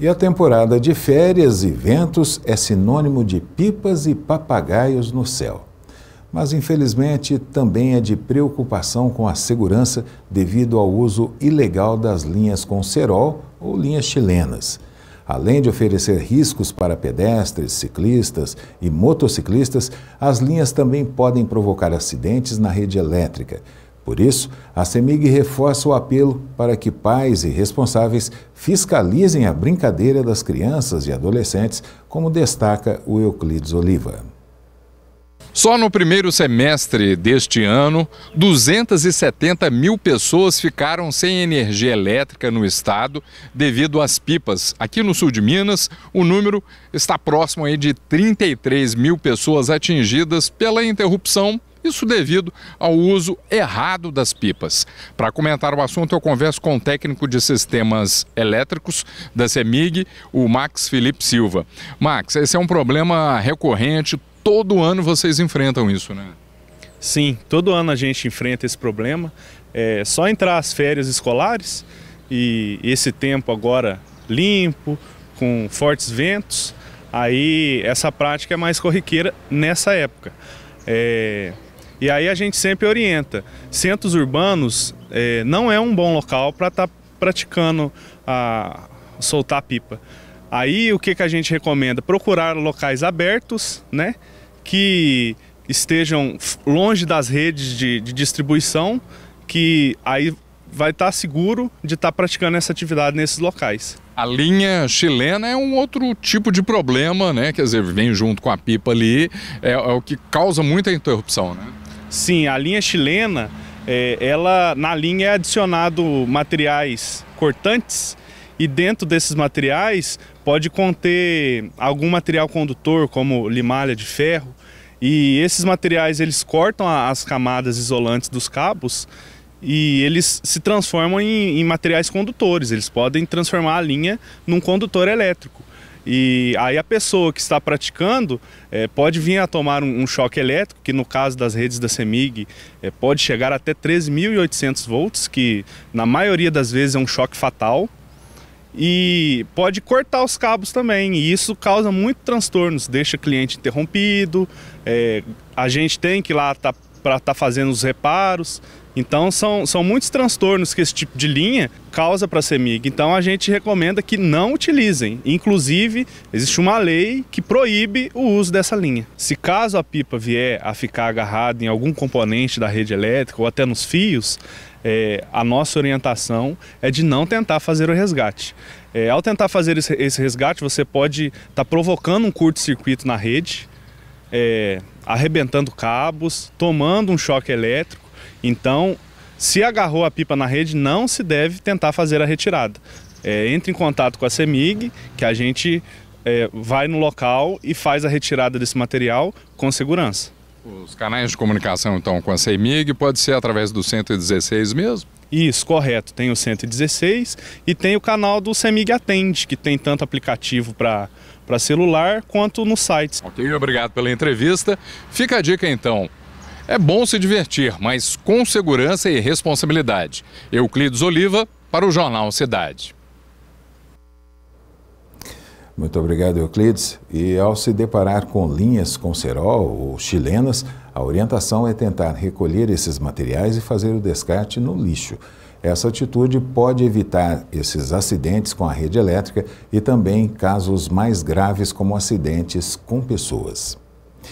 E a temporada de férias e ventos é sinônimo de pipas e papagaios no céu. Mas, infelizmente, também é de preocupação com a segurança devido ao uso ilegal das linhas com cerol ou linhas chilenas. Além de oferecer riscos para pedestres, ciclistas e motociclistas, as linhas também podem provocar acidentes na rede elétrica, por isso, a CEMIG reforça o apelo para que pais e responsáveis fiscalizem a brincadeira das crianças e adolescentes, como destaca o Euclides Oliva. Só no primeiro semestre deste ano, 270 mil pessoas ficaram sem energia elétrica no estado devido às pipas. Aqui no sul de Minas, o número está próximo aí de 33 mil pessoas atingidas pela interrupção isso devido ao uso errado das pipas. Para comentar o assunto, eu converso com o técnico de sistemas elétricos da CEMIG, o Max Felipe Silva. Max, esse é um problema recorrente, todo ano vocês enfrentam isso, né? Sim, todo ano a gente enfrenta esse problema. É só entrar as férias escolares e esse tempo agora limpo, com fortes ventos, aí essa prática é mais corriqueira nessa época. É, e aí a gente sempre orienta. Centros urbanos é, não é um bom local para estar tá praticando a soltar a pipa. Aí o que, que a gente recomenda? Procurar locais abertos, né? Que estejam longe das redes de, de distribuição, que aí vai estar tá seguro de estar tá praticando essa atividade nesses locais. A linha chilena é um outro tipo de problema, né? Quer dizer, vem junto com a pipa ali, é, é o que causa muita interrupção, né? Sim, a linha chilena, é, ela na linha é adicionado materiais cortantes e dentro desses materiais pode conter algum material condutor, como limalha de ferro. E esses materiais eles cortam as camadas isolantes dos cabos e eles se transformam em, em materiais condutores. Eles podem transformar a linha num condutor elétrico. E aí a pessoa que está praticando é, pode vir a tomar um, um, choque elétrico, que no caso das redes da CEMIG é, eh, pode chegar até 13.800 volts, que na maioria das vezes é um choque fatal. E pode cortar os cabos também, e isso causa muito transtornos, deixa o cliente interrompido, é, a gente tem que ir lá estar tá para estar tá fazendo os reparos. Então são, são muitos transtornos que esse tipo de linha causa para a CEMIG. Então a gente recomenda que não utilizem. Inclusive, existe uma lei que proíbe o uso dessa linha. Se caso a pipa vier a ficar agarrada em algum componente da rede elétrica ou até nos fios, é, a nossa orientação é de não tentar fazer o resgate. É, ao tentar fazer esse resgate, você pode estar tá provocando um curto-circuito na rede. É, arrebentando cabos, tomando um choque elétrico. Então, se agarrou a pipa na rede, não se deve tentar fazer a retirada. É, entre em contato com a CEMIG, que a gente é, vai no local e faz a retirada desse material com segurança. Os canais de comunicação, então, com a CEMIG pode ser através do 116 mesmo? Isso, correto. Tem o 116 e tem o canal do CEMIG Atende, que tem tanto aplicativo para para celular quanto no site. Ok, obrigado pela entrevista. Fica a dica então. É bom se divertir, mas com segurança e responsabilidade. Euclides Oliva, para o Jornal Cidade. Muito obrigado, Euclides. E ao se deparar com linhas com cerol ou chilenas, a orientação é tentar recolher esses materiais e fazer o descarte no lixo. Essa atitude pode evitar esses acidentes com a rede elétrica e também casos mais graves como acidentes com pessoas.